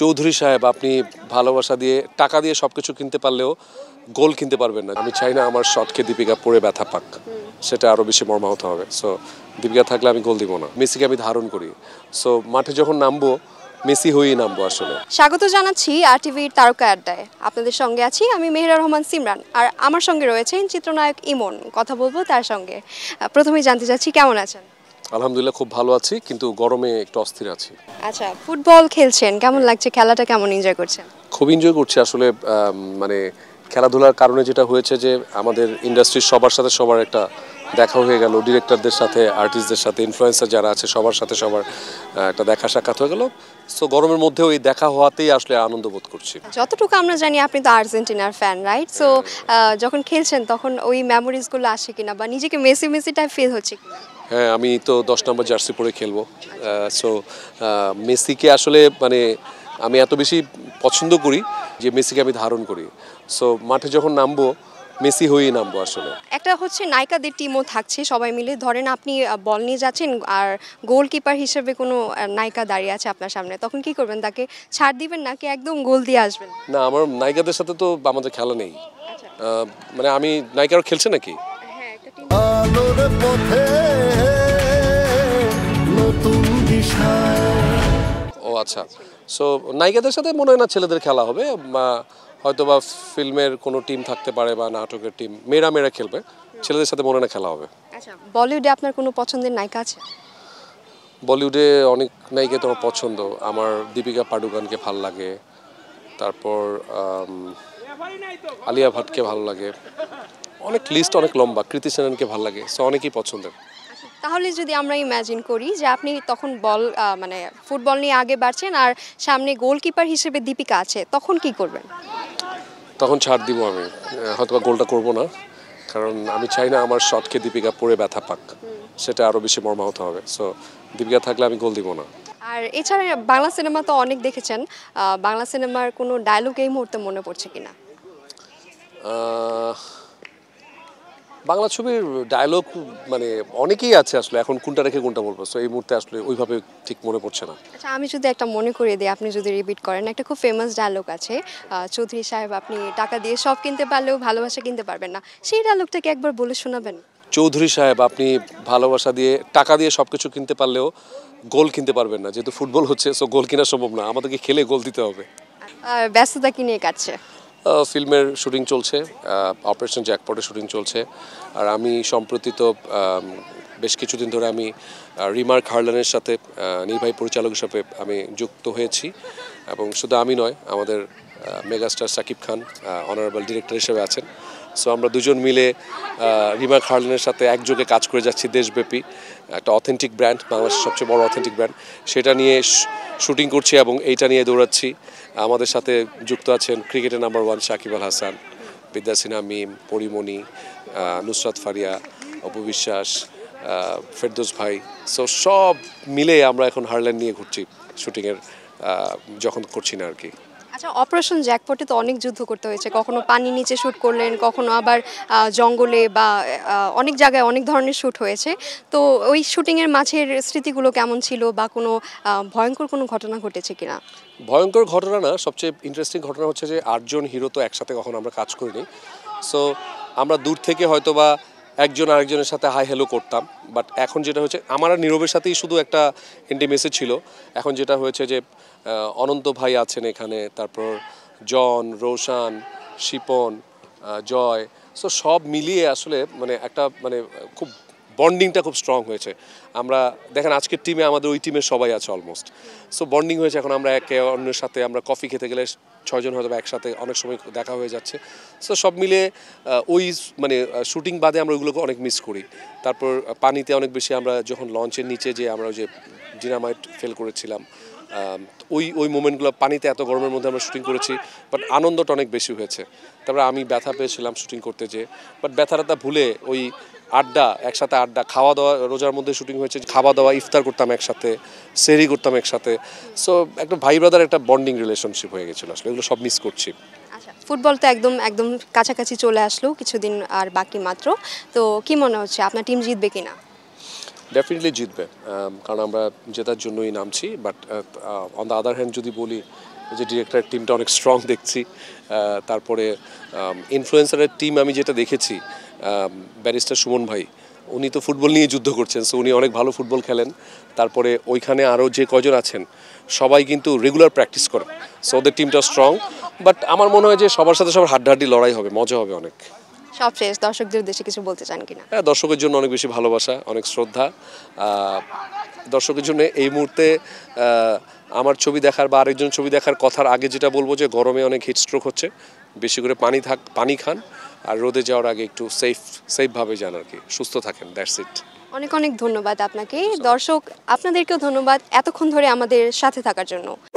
চৌধুরী সাহেব আপনি ভালোবাসা দিয়ে টাকা দিয়ে সব কিছু কিনতে পারলেও গোল কিনতে পারবেন না আমি চাই না আমার শটকে দীপিকা পড়ে ব্যথা পাক সেটা আরও বেশি মর্মাহত হবে সো দীপিকা থাকলে আমি গোল দিব না মেসিকে আমি ধারণ করি সো মাঠে যখন নামবো মেসি হয়েই নামবো আসলে স্বাগত জানাচ্ছি আর টিভির তারকা আড্ডায় আপনাদের সঙ্গে আছি আমি মেহরা রহমান সিমরান আর আমার সঙ্গে রয়েছেন চিত্রনায়ক ইমন কথা বলবো তার সঙ্গে প্রথমেই জানতে চাচ্ছি কেমন আছেন আলহামদুলিল্লাহ খুব ভালো আছি কিন্তু গরমে একটু অস্থির আছি আচ্ছা ফুটবল খেলছেন কেমন লাগছে খেলাটা কেমন এনজয় করছেন খুব এনজয় করছি আসলে মানে খেলাধুলার কারণে যেটা হয়েছে যে আমাদের ইন্ডাস্ট্রির সবার সাথে সবার একটা দেখা হয়ে গেল ডিরেক্টরদের সাথে আর্টিস্টদের সাথে ইনফ্লুয়েন্সার যারা আছে সবার সাথে সবার একটা দেখা সাক্ষাৎ হয়ে গেল সো গরমের মধ্যে ওই দেখা হওয়াতেই আসলে আনন্দ বোধ করছি যতটুকু আমরা জানি আপনি তো আর্জেন্টিনার ফ্যান রাইট সো যখন খেলছেন তখন ওই মেমোরিজগুলো আসে কিনা বা নিজেকে মেসি মেসি টাইপ ফিল হচ্ছে কিনা হ্যাঁ আমি তো দশ নম্বর জার্সি পরে খেলবো সো মেসিকে আসলে মানে আমি এত বেশি পছন্দ করি যে মেসিকে আমি ধারণ করি সো মাঠে যখন নামবো মেসি হয়েই নামবো আসলে একটা হচ্ছে নায়িকাদের টিমও থাকছে সবাই মিলে ধরেন আপনি বল নিয়ে যাচ্ছেন আর গোলকিপার হিসেবে কোনো নায়িকা দাঁড়িয়ে আছে আপনার সামনে তখন কি করবেন তাকে ছাড় দিবেন নাকি একদম গোল দিয়ে আসবেন না আমার নায়িকাদের সাথে তো আমাদের খেলা নেই আচ্ছা। মানে আমি নায়িকারও খেলছে নাকি হ্যাঁ, পথে ও আচ্ছা সো নায়িকাদের সাথে মনে হয় না ছেলেদের খেলা হবে হয়তো বা ফিল্মের কোনো টিম থাকতে পারে বা নাটকের টিম মেয়েরা মেয়েরা খেলবে ছেলেদের সাথে মনে না খেলা হবে আচ্ছা বলিউডে আপনার কোনো পছন্দের নায়িকা আছে বলিউডে অনেক নায়িকা তোমার পছন্দ আমার দীপিকা পাডুকানকে ভাল লাগে তারপর আলিয়া ভাটকে ভালো লাগে অনেক লিস্ট অনেক লম্বা কৃতি সেনকে ভাল লাগে সো অনেকই পছন্দের তাহলে যদি আমরা ইম্যাজিন করি যে আপনি তখন বল মানে ফুটবল নিয়ে আগে বাড়ছেন আর সামনে গোলকিপার হিসেবে দীপিকা আছে তখন কি করবেন তখন ছাড় দিব আমি হয়তো গোলটা করব না কারণ আমি চাই না আমার শটকে দীপিকা পড়ে ব্যথা পাক সেটা আরও বেশি মর্মাহত হবে সো দীপিকা থাকলে আমি গোল দিব না আর এছাড়া বাংলা সিনেমা তো অনেক দেখেছেন বাংলা সিনেমার কোনো ডায়লগ এই মুহূর্তে মনে পড়ছে কিনা বাংলা ছবির ডায়লগ মানে অনেকেই আছে আসলে এখন কোনটা রেখে কোনটা বলবো সো এই মুহূর্তে আসলে ওইভাবে ঠিক মনে পড়ছে না আচ্ছা আমি যদি একটা মনে করিয়ে দিই আপনি যদি রিপিট করেন একটা খুব ফেমাস ডায়লগ আছে চৌধুরী সাহেব আপনি টাকা দিয়ে সব কিনতে পারলেও ভালোবাসা কিনতে পারবেন না সেই ডায়লগটাকে একবার বলে শোনাবেন চৌধুরী সাহেব আপনি ভালোবাসা দিয়ে টাকা দিয়ে সব কিছু কিনতে পারলেও গোল কিনতে পারবেন না যেহেতু ফুটবল হচ্ছে সো গোল কেনা সম্ভব না আমাদেরকে খেলে গোল দিতে হবে ব্যস্ততা কি নিয়ে কাটছে ফিল্মের শুটিং চলছে অপারেশন জ্যাকপটের শুটিং চলছে আর আমি সম্প্রতি তো বেশ কিছুদিন ধরে আমি রিমার্ক হার্লানের সাথে নির্বাহী পরিচালক হিসাবে আমি যুক্ত হয়েছি এবং শুধু আমি নয় আমাদের megastar Shakib Khan honourable director হিসেবে আছেন সো আমরা দুজন মিলে রিমা খার্লেনের সাথে একযোগে কাজ করে যাচ্ছি দেশব্যাপী একটা অথেন্টিক ব্র্যান্ড বাংলাদেশের সবচেয়ে বড় অথেন্টিক ব্র্যান্ড সেটা নিয়ে শুটিং করছি এবং এইটা নিয়ে দৌড়াচ্ছি আমাদের সাথে যুক্ত আছেন ক্রিকেটের নাম্বার ওয়ান সাকিব আল হাসান বিদ্যা সিনহা মিম পরিমণি নুসরাত ফারিয়া অপু বিশ্বাস ফেরদোস ভাই সো সব মিলে আমরা এখন হারল্যান্ড নিয়ে ঘুরছি শুটিংয়ের যখন করছি না আর কি আচ্ছা অপারেশন জ্যাকপটে তো অনেক যুদ্ধ করতে হয়েছে কখনো পানি নিচে শ্যুট করলেন কখনো আবার জঙ্গলে বা অনেক জায়গায় অনেক ধরনের শ্যুট হয়েছে তো ওই শ্যুটিংয়ের মাঝের স্মৃতিগুলো কেমন ছিল বা কোনো ভয়ঙ্কর কোনো ঘটনা ঘটেছে কিনা ভয়ঙ্কর ঘটনা না সবচেয়ে ইন্টারেস্টিং ঘটনা হচ্ছে যে আটজন হিরো তো একসাথে কখনো আমরা কাজ করিনি সো আমরা দূর থেকে হয়তো বা একজন আরেকজনের সাথে হাই হেলো করতাম বাট এখন যেটা হয়েছে আমার আর নীরবের সাথেই শুধু একটা ইন্টিমেসি ছিল এখন যেটা হয়েছে যে অনন্ত ভাই আছেন এখানে তারপর জন রোশান শিপন জয় সো সব মিলিয়ে আসলে মানে একটা মানে খুব বন্ডিংটা খুব স্ট্রং হয়েছে আমরা দেখেন আজকের টিমে আমাদের ওই টিমের সবাই আছে অলমোস্ট সো বন্ডিং হয়েছে এখন আমরা একে অন্যের সাথে আমরা কফি খেতে গেলে ছয়জন হয়তো একসাথে অনেক সময় দেখা হয়ে যাচ্ছে সো সব মিলে ওই মানে শুটিং বাদে আমরা ওইগুলোকে অনেক মিস করি তারপর পানিতে অনেক বেশি আমরা যখন লঞ্চের নিচে যে আমরা যে ডিনামাইট ফেল করেছিলাম ওই ওই মোমেন্টগুলো পানিতে এত গরমের মধ্যে আমরা শুটিং করেছি বাট আনন্দটা অনেক বেশি হয়েছে তারপরে আমি ব্যথা পেয়েছিলাম শুটিং করতে যে বাট ব্যথাটা ভুলে ওই আড্ডা একসাথে আড্ডা খাওয়া দাওয়া রোজার মধ্যে শুটিং হয়েছে খাওয়া দাওয়া ইফতার করতাম একসাথে সেরি করতাম একসাথে সো একটা ভাই ব্রাদার একটা বন্ডিং রিলেশনশিপ হয়ে গেছিলো আসলে এগুলো সব মিস করছি ফুটবল আচ্ছা, তো একদম একদম কাছাকাছি চলে আসলো কিছুদিন আর বাকি মাত্র তো কি মনে হচ্ছে আপনার টিম জিতবে কিনা ডেফিনেটলি জিতবে um, কারণ আমরা জেতার জন্যই নামছি but on the other hand যদি বলি যে ডিরেক্টর টিমটা অনেক স্ট্রং দেখছি uh, তারপরে ইনফ্লুয়েন্সারের um, টিম আমি যেটা দেখেছি ব্যারিস্টার um, সুমন ভাই উনি তো ফুটবল নিয়ে যুদ্ধ করছেন সো উনি অনেক ভালো ফুটবল খেলেন তারপরে ওইখানে আরও যে কজন আছেন সবাই কিন্তু রেগুলার প্র্যাকটিস করে সো ওদের টিমটা স্ট্রং বাট আমার মনে হয় যে সবার সাথে সবার হাড্ডাহাড্ডি লড়াই হবে মজা হবে অনেক সব শেষ দর্শকদের উদ্দেশ্যে কিছু বলতে চান কিনা হ্যাঁ দর্শকের জন্য অনেক বেশি ভালোবাসা অনেক শ্রদ্ধা দর্শকের জন্য এই মুহূর্তে আমার ছবি দেখার বা আরেকজন ছবি দেখার কথার আগে যেটা বলবো যে গরমে অনেক হিটস্ট্রোক হচ্ছে বেশি করে পানি থাক পানি খান আর রোদে যাওয়ার আগে একটু সেফ সেফভাবে যান আর কি সুস্থ থাকেন দ্যাটস ইট অনেক অনেক ধন্যবাদ আপনাকে দর্শক আপনাদেরকেও ধন্যবাদ এতক্ষণ ধরে আমাদের সাথে থাকার জন্য